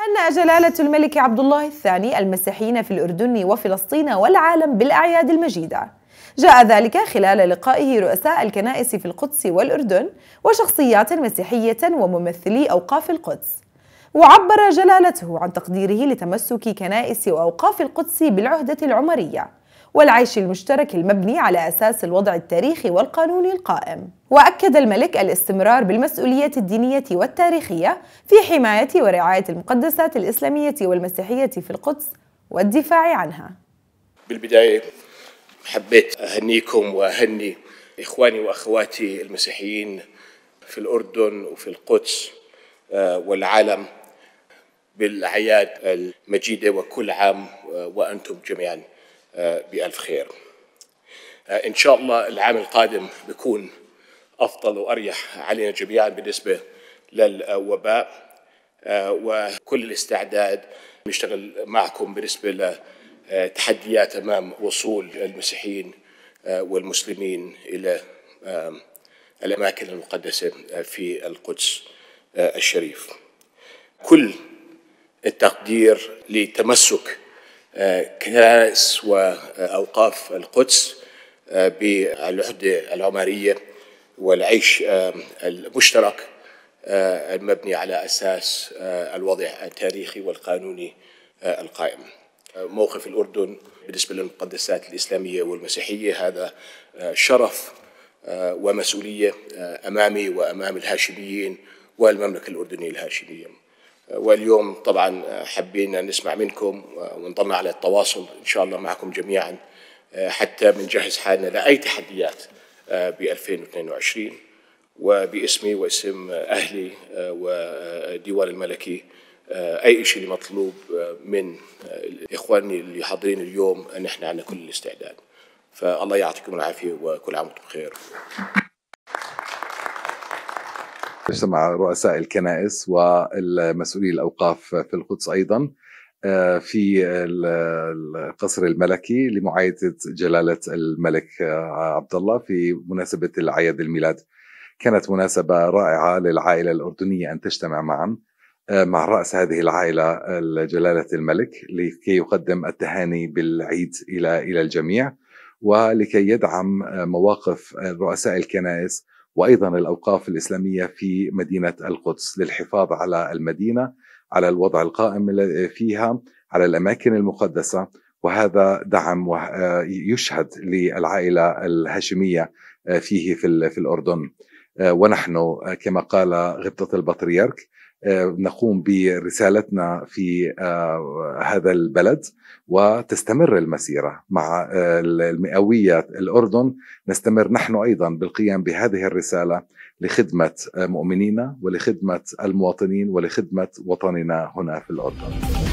هنأ جلالة الملك عبد الله الثاني المسيحيين في الأردن وفلسطين والعالم بالأعياد المجيدة جاء ذلك خلال لقائه رؤساء الكنائس في القدس والأردن وشخصيات مسيحية وممثلي أوقاف القدس وعبر جلالته عن تقديره لتمسك كنائس وأوقاف القدس بالعهدة العمرية والعيش المشترك المبني على أساس الوضع التاريخي والقانوني القائم وأكد الملك الاستمرار بالمسؤولية الدينية والتاريخية في حماية ورعاية المقدسات الإسلامية والمسيحية في القدس والدفاع عنها بالبداية حبيت أهنيكم وأهني إخواني وأخواتي المسيحيين في الأردن وفي القدس آه، والعالم بالأعياد المجيدة وكل عام آه، وأنتم جميعاً آه، بألف خير آه، إن شاء الله العام القادم بيكون أفضل وأريح علينا جميعا بالنسبة للوباء آه، وكل الاستعداد نشتغل معكم بالنسبة لتحديات أمام وصول المسيحيين والمسلمين إلى الأماكن المقدسة في القدس الشريف كل التقدير لتمسك كنائس وأوقاف القدس آه، بالعهدة العمرية والعيش آه، المشترك آه، المبني على أساس الوضع التاريخي والقانوني القائم موقف الأردن بالنسبة للمقدسات الإسلامية والمسيحية هذا شرف ومسؤولية أمامي وأمام الهاشميين والمملكة الأردنية الهاشمية واليوم طبعا حبينا نسمع منكم ونضلنا على التواصل إن شاء الله معكم جميعا حتى بنجهز حالنا لأي تحديات آه، ب 2022 وباسمي واسم أهلي آه، وديوان الملكي آه، أي شيء مطلوب من إخواني اللي حاضرين اليوم نحن عندنا كل الاستعداد فالله يعطيكم العافية وكل عام وانتم بخير اجتمع رؤساء الكنائس والمسؤولي الأوقاف في القدس أيضا آه، في القصر الملكي لمعايدة جلالة الملك آه، عبد الله في مناسبة العيد الميلاد كانت مناسبة رائعة للعائلة الأردنية أن تجتمع معا آه، مع رأس هذه العائلة جلالة الملك لكي يقدم التهاني بالعيد إلى إلى الجميع ولكي يدعم مواقف رؤساء الكنائس وايضا الاوقاف الاسلاميه في مدينه القدس للحفاظ على المدينه على الوضع القائم فيها على الاماكن المقدسه وهذا دعم يشهد للعائله الهاشميه آه، فيه في الاردن آه، ونحن آه، كما قال غبطه البطريرك نقوم برسالتنا في آه، هذا البلد وتستمر المسيرة مع آه، المئوية الأردن نستمر نحن أيضا بالقيام بهذه الرسالة لخدمة آه، مؤمنينا ولخدمة المواطنين ولخدمة وطننا هنا في الأردن